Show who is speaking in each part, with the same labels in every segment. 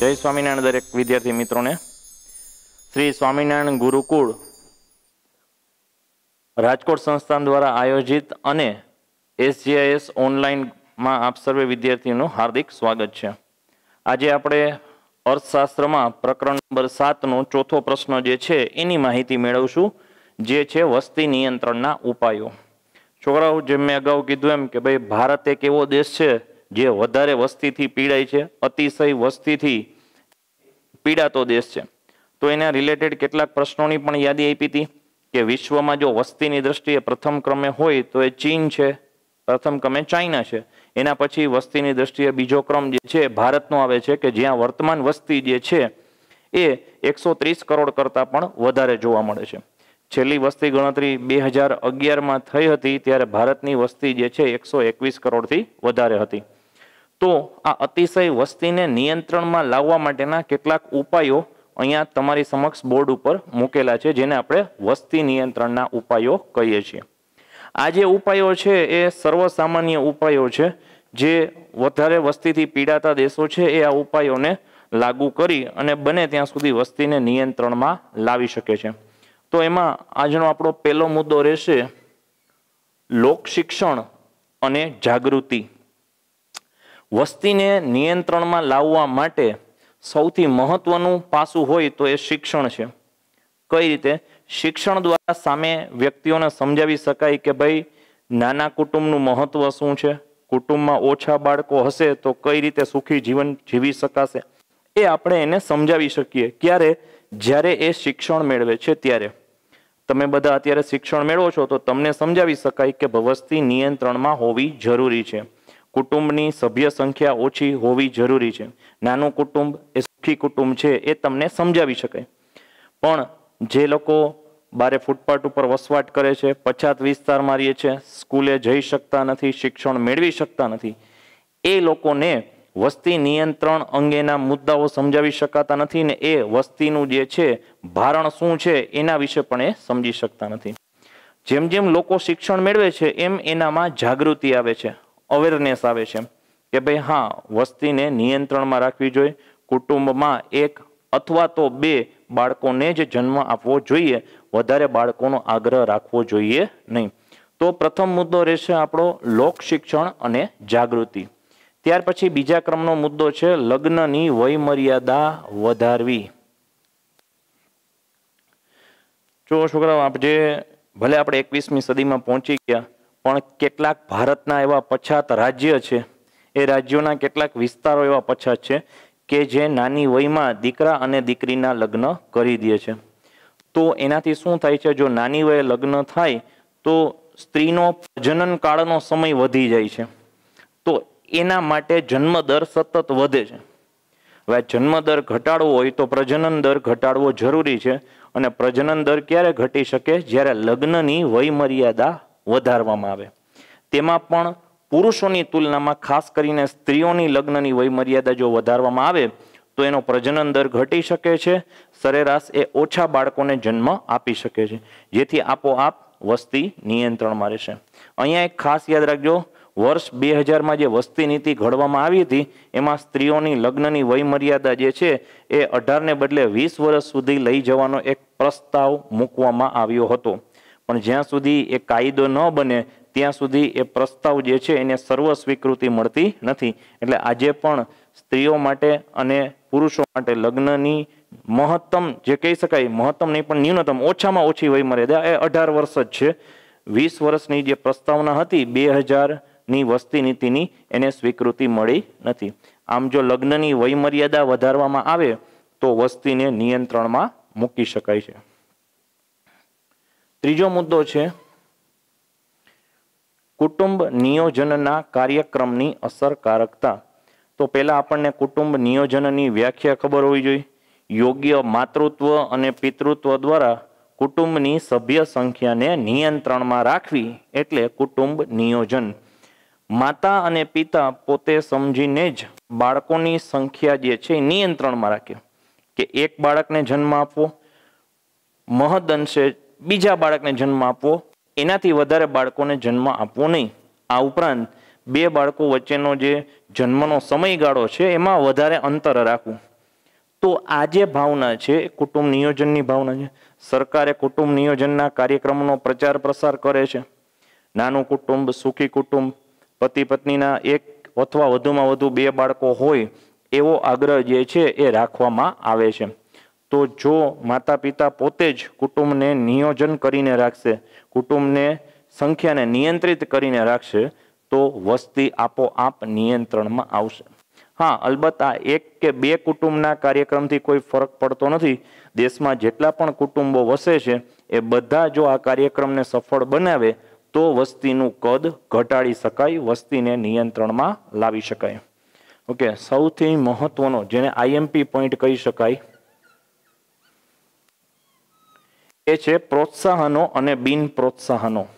Speaker 1: જય સ્વામિનારાયણ દરેક વિદ્યાર્થી મિત્રોને શ્રી સ્વામિનારાયણ ગુરુકુળ રાજકોટ સંસ્થાન દ્વારા આયોજિત અને એસજીઆઈએસ ઓનલાઈનમાં આપ સર્વે વિદ્યાર્થીઓનું હાર્દિક સ્વાગત છે આજે આપણે અર્થશાસ્ત્રમાં પ્રકરણ નંબર સાતનો ચોથો પ્રશ્ન જે છે એની માહિતી મેળવશું જે છે વસ્તી નિયંત્રણના ઉપાયો છોકરાઓ જેમ મેં અગાઉ કીધું એમ કે ભાઈ ભારત એક એવો દેશ છે જે વધારે વસ્તીથી પીડાય છે અતિશય વસ્તીથી પીડાતો દેશ છે તો એના રિલેટેડ કેટલાક પ્રશ્નોની પણ યાદી આપી હતી કે વિશ્વમાં જો વસ્તીની દ્રષ્ટિએ પ્રથમ ક્રમે હોય તો એ ચીન છે પ્રથમ ક્રમે ચાઇના છે એના પછી વસ્તીની દ્રષ્ટિએ બીજો ક્રમ જે છે ભારતનો આવે છે કે જ્યાં વર્તમાન વસ્તી જે છે એ એકસો ત્રીસ કરોડ કરતાં પણ વધારે જોવા મળે છે છેલ્લી વસ્તી ગણતરી બે હજાર અગિયારમાં થઈ હતી ત્યારે ભારતની વસ્તી જે છે એકસો એકવીસ કરોડથી વધારે હતી તો આ અતિશય વસ્તીને નિયંત્રણમાં લાવવા માટેના કેટલાક ઉપાયો અહીંયા તમારી સમક્ષ બોર્ડ ઉપર મૂકેલા છે જેને આપણે વસ્તી નિયંત્રણના ઉપાયો કહીએ છીએ આ જે ઉપાયો છે એ સર્વસામાન્ય ઉપાયો છે જે વધારે વસ્તીથી પીડાતા દેશો છે એ આ ઉપાયોને લાગુ કરી અને બને ત્યાં સુધી વસ્તીને નિયંત્રણમાં લાવી શકે છે તો એમાં આજનો આપણો પહેલો મુદ્દો રહેશે લોક શિક્ષણ અને જાગૃતિ વસ્તીને નિયંત્રણમાં લાવવા માટે સૌથી મહત્વનું પાસું હોય તો એ શિક્ષણ છે કઈ રીતે શિક્ષણ દ્વારા સામે વ્યક્તિઓને સમજાવી શકાય કે ભાઈ નાના કુટુંબનું મહત્વ શું છે કુટુંબમાં ઓછા બાળકો હશે તો કઈ રીતે સુખી જીવન જીવી શકાશે એ આપણે એને સમજાવી શકીએ ક્યારે જ્યારે એ શિક્ષણ મેળવે છે ત્યારે તમે બધા અત્યારે શિક્ષણ મેળવો છો તો તમને સમજાવી શકાય કે વસ્તી નિયંત્રણમાં હોવી જરૂરી છે કુટુંબની સભ્ય સંખ્યા ઓછી હોવી જરૂરી છે નાનું કુટુંબ એ સુખી કુટુંબ છે એ તમને સમજાવી શકાય પણ જે લોકો બારે ફૂટપાથ ઉપર વસવાટ કરે છે પછાત વિસ્તારમાં રહીએ છે સ્કૂલે જઈ શકતા નથી શિક્ષણ મેળવી શકતા નથી એ લોકોને વસ્તી નિયંત્રણ અંગેના મુદ્દાઓ સમજાવી શકાતા નથી ને એ વસ્તીનું જે છે ભારણ શું છે એના વિશે પણ એ સમજી શકતા નથી જેમ જેમ લોકો શિક્ષણ મેળવે છે એમ એનામાં જાગૃતિ આવે છે અવેરનેસ આવે છે કે ભાઈ હા વસ્તીને નિયંત્રણમાં રાખવી જોઈએ કુટુંબમાં એક અથવા તો બે બાળકોને જ જન્મ આપવો જોઈએ વધારે બાળકોનો આગ્રહ રાખવો જોઈએ નહીં તો પ્રથમ મુદ્દો રહેશે આપણો લોક શિક્ષણ અને જાગૃતિ ત્યાર પછી બીજા ક્રમનો મુદ્દો છે લગ્નની વયમર્યાદા વધારવી જો છોકરાઓ આપ જે ભલે આપણે એકવીસમી સદીમાં પહોંચી ગયા પણ કેટલાક ભારતના એવા પછાત રાજ્ય છે એ રાજ્યોના કેટલાક વિસ્તારો એવા પછાત છે કે જે નાની વયમાં દીકરા અને દીકરીના લગ્ન કરી દે છે તો એનાથી શું થાય છે જો નાની વયે લગ્ન થાય તો સ્ત્રીનો પ્રજનન કાળનો સમય વધી જાય છે તો એના માટે જન્મ દર સતત વધે છે હવે જન્મ દર ઘટાડવો હોય તો પ્રજનન દર ઘટાડવો જરૂરી છે અને પ્રજનન દર ક્યારે ઘટી શકે જ્યારે લગ્નની વયમર્યાદા વધારવામાં આવે તેમાં પણ પુરુષોની તુલનામાં ખાસ કરીને સ્ત્રીઓની લગ્નની વયમર્યાદા જો વધારવામાં આવે તો એનો પ્રજનન દર ઘટી શકે છે સરેરાશ એ ઓછા બાળકોને જન્મ આપી શકે છે જેથી આપોઆપ વસ્તી નિયંત્રણમાં રહેશે અહીંયા એક ખાસ યાદ રાખજો વર્ષ બે હજારમાં જે વસ્તી નીતિ ઘડવામાં આવી હતી એમાં સ્ત્રીઓની લગ્નની વયમર્યાદા જે છે એ અઢારને બદલે વીસ વર્ષ સુધી લઈ જવાનો એક પ્રસ્તાવ મૂકવામાં આવ્યો હતો પણ જ્યાં સુધી એ કાયદો ન બને ત્યાં સુધી એ પ્રસ્તાવ જે છે એને સર્વ સ્વીકૃતિ મળતી નથી એટલે આજે પણ સ્ત્રીઓ માટે અને પુરુષો માટે લગ્નની મહત્તમ જે કહી શકાય મહત્તમ નહીં પણ ન્યૂનતમ ઓછામાં ઓછી વયમર્યાદા એ અઢાર વર્ષ જ છે વીસ વર્ષની જે પ્રસ્તાવના હતી બે હજારની વસ્તી નીતિની એને સ્વીકૃતિ મળી નથી આમ જો લગ્નની વયમર્યાદા વધારવામાં આવે તો વસ્તીને નિયંત્રણમાં મૂકી શકાય છે ત્રીજો મુદ્દો છે કુટુંબ નિયોજનના કાર્યક્રમની અસરકારકતા તો પહેલાં આપણને કુટુંબ નિયોજનની વ્યાખ્યા ખબર હોવી જોઈએ યોગ્ય માતૃત્વ અને પિતૃત્વ દ્વારા કુટુંબની સભ્ય સંખ્યાને નિયંત્રણમાં રાખવી એટલે કુટુંબ નિયોજન માતા અને પિતા પોતે સમજીને જ બાળકોની સંખ્યા જે છે નિયંત્રણમાં રાખે કે એક બાળકને જન્મ આપવો મહદ અંશે બીજા બાળકને જન્મ આપવો એનાથી વધારે બાળકોને જન્મ આપવો નહીં આ ઉપરાંત બે બાળકો વચ્ચેનો જે જન્મનો સમયગાળો છે એમાં વધારે અંતર રાખવું તો આ જે ભાવના છે એ કુટુંબ નિયોજનની ભાવના છે સરકારે કુટુંબ નિયોજનના કાર્યક્રમનો પ્રચાર પ્રસાર કરે છે નાનું કુટુંબ સુખી કુટુંબ પતિ પત્નીના એક અથવા વધુમાં વધુ બે બાળકો હોય એવો આગ્રહ જે છે એ રાખવામાં આવે છે તો જો માતા પિતા પોતે જ કુટુંબને નિયોજન કરીને રાખશે કુટુંબને સંખ્યાને નિયંત્રિત કરીને રાખશે તો વસ્તી આપોઆપ નિયંત્રણમાં આવશે હા અલબત્ત આ એક કે બે કુટુંબના કાર્યક્રમથી કોઈ ફરક પડતો નથી દેશમાં જેટલા પણ કુટુંબો વસે છે એ બધા જો આ કાર્યક્રમને સફળ બનાવે તો વસ્તીનું કદ ઘટાડી શકાય વસ્તીને નિયંત્રણમાં લાવી શકાય ઓકે સૌથી મહત્વનો જેને આઈએમપી પોઈન્ટ કહી શકાય છે પ્રોત્સાહનો અને બિન પ્રોત્સાહનો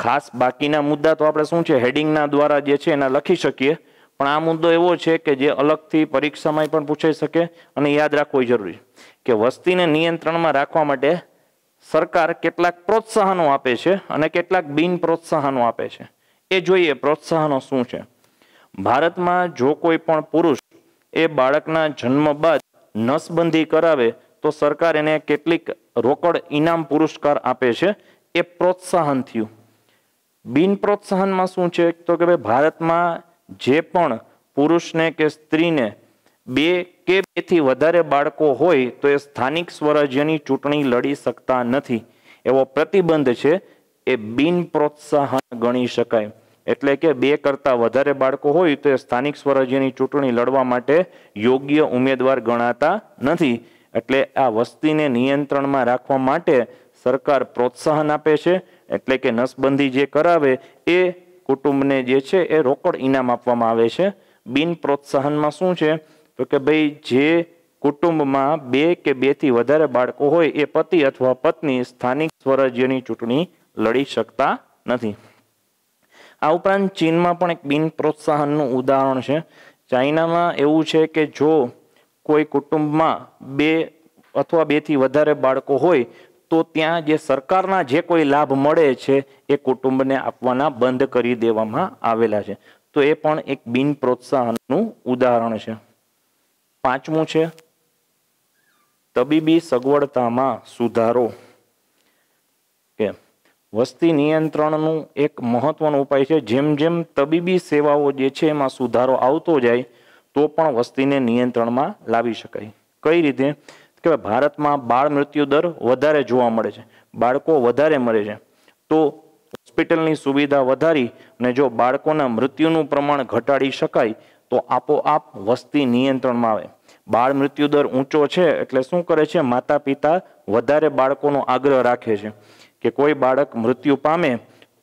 Speaker 1: ખાસ બાકીના મુદ્દા તો આપણે શું છે હેડિંગના દ્વારા જે છે એના લખી શકીએ પણ આ મુદ્દો એવો છે કે જે અલગથી પરીક્ષામાં પણ પૂછાઈ શકે અને યાદ રાખવું જરૂરી કે વસ્તીને નિયંત્રણમાં રાખવા માટે સરકાર કેટલાક પ્રોત્સાહનો આપે છે અને કેટલાક બિન પ્રોત્સાહનો આપે છે એ જોઈએ પ્રોત્સાહનો શું છે ભારતમાં જો કોઈ પણ પુરુષ એ બાળકના જન્મ બાદ નસબંધી કરાવે તો સરકાર એને કેટલીક રોકડ ઇનામ પુરસ્કાર આપે છે એ પ્રોત્સાહન થયું બિન પ્રોત્સાહનમાં શું છે તો કે ભાઈ ભારતમાં જે પણ પુરુષને કે સ્ત્રીને બે કે બેથી વધારે બાળકો હોય તો એ સ્થાનિક સ્વરાજ્યની ચૂંટણી લડી શકતા નથી એવો પ્રતિબંધ છે એ બિન પ્રોત્સાહન ગણી શકાય એટલે કે બે કરતાં વધારે બાળકો હોય તો એ સ્થાનિક સ્વરાજ્યની ચૂંટણી લડવા માટે યોગ્ય ઉમેદવાર ગણાતા નથી એટલે આ વસ્તીને નિયંત્રણમાં રાખવા માટે સરકાર પ્રોત્સાહન આપે છે એટલે કે નસબંધી જે કરાવે એ કુટુંબને જે છે એ રોકડ ઇનામ આપવામાં આવે છે બિન પ્રોત્સાહનમાં શું છે તો કે ભાઈ જે કુટુંબમાં બે કે બેથી વધારે બાળકો હોય એ પતિ અથવા પત્ની સ્થાનિક સ્વરાજ્યની ચૂંટણી લડી શકતા નથી આ ઉપરાંત ચીનમાં પણ એક બિન પ્રોત્સાહનનું ઉદાહરણ છે ચાઇનામાં એવું છે કે જો કોઈ કુટુંબમાં બે અથવા બેથી વધારે બાળકો હોય તો ત્યાં જે સરકારના જે કોઈ લાભ મળે છે એ કુટુંબને આપવાના બંધ કરી દેવામાં આવેલા છે તો એ પણ એક બિન પ્રોત્સાહનનું ઉદાહરણ છે પાંચમું છે તબીબી સગવડતામાં સુધારો કે વસ્તી નિયંત્રણનું એક મહત્વનો ઉપાય છે જેમ જેમ તબીબી સેવાઓ જે છે એમાં સુધારો આવતો જાય તો પણ વસ્તીને નિયંત્રણમાં લાવી શકાય કઈ રીતે કે ભારતમાં બાળ મૃત્યુ દર વધારે જોવા મળે છે બાળકો વધારે મરે છે તો હોસ્પિટલની સુવિધા વધારી અને જો બાળકોના મૃત્યુનું પ્રમાણ ઘટાડી શકાય તો આપોઆપ વસ્તી નિયંત્રણમાં આવે બાળ મૃત્યુ દર ઊંચો છે એટલે શું કરે છે માતા પિતા વધારે બાળકોનો આગ્રહ રાખે છે કે કોઈ બાળક મૃત્યુ પામે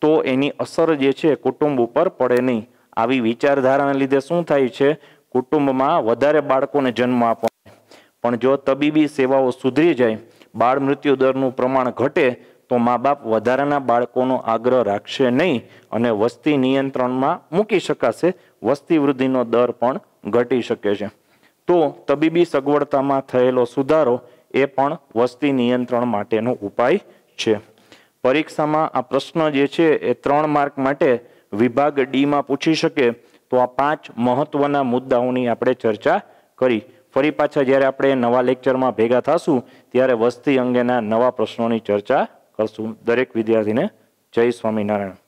Speaker 1: તો એની અસર જે છે કુટુંબ ઉપર પડે નહીં આવી વિચારધારાને લીધે શું થાય છે કુટુંબમાં વધારે બાળકોને જન્મ આપવાનો પણ જો તબીબી સેવાઓ સુધરી જાય બાળ મૃત્યુ દરનું પ્રમાણ ઘટે તો મા બાપ વધારાના બાળકોનો આગ્રહ રાખશે નહીં અને વસ્તી નિયંત્રણમાં મૂકી શકાશે વસ્તી વૃદ્ધિનો દર પણ ઘટી શકે છે તો તબીબી સગવડતામાં થયેલો સુધારો એ પણ વસ્તી નિયંત્રણ માટેનો ઉપાય છે પરીક્ષામાં આ પ્રશ્ન જે છે એ ત્રણ માર્ક માટે વિભાગ ડીમાં પૂછી શકે તો આ પાંચ મહત્વના મુદ્દાઓની આપણે ચર્ચા કરી ફરી પાછા જ્યારે આપણે નવા લેક્ચરમાં ભેગા થશું ત્યારે વસ્તી અંગેના નવા પ્રશ્નોની ચર્ચા કરશું દરેક વિદ્યાર્થીને જય સ્વામિનારાયણ